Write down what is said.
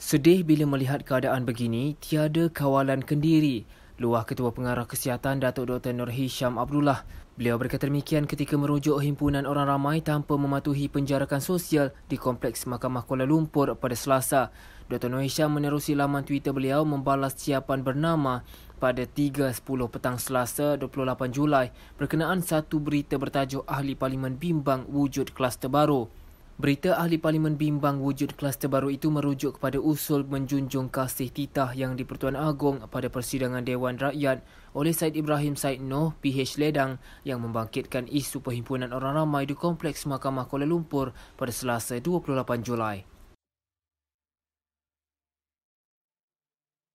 Sedih bila melihat keadaan begini, tiada kawalan kendiri. Luah Ketua Pengarah Kesihatan Datuk Dr. Nur Hisham Abdullah. Beliau berkata demikian ketika merujuk himpunan orang ramai tanpa mematuhi penjarakan sosial di Kompleks Mahkamah Kuala Lumpur pada Selasa. Dr. Nur Hisham menerusi laman Twitter beliau membalas siapan bernama pada 3.10 petang Selasa 28 Julai berkenaan satu berita bertajuk Ahli Parlimen Bimbang Wujud Kluster Baru. Berita ahli parlimen bimbang wujud kluster baru itu merujuk kepada usul menjunjung kasih titah yang di-Pertuan Agong pada persidangan Dewan Rakyat oleh Said Ibrahim Said Noh PH Ledang yang membangkitkan isu perhimpunan orang ramai di Kompleks Mahkamah Kuala Lumpur pada Selasa 28 Julai.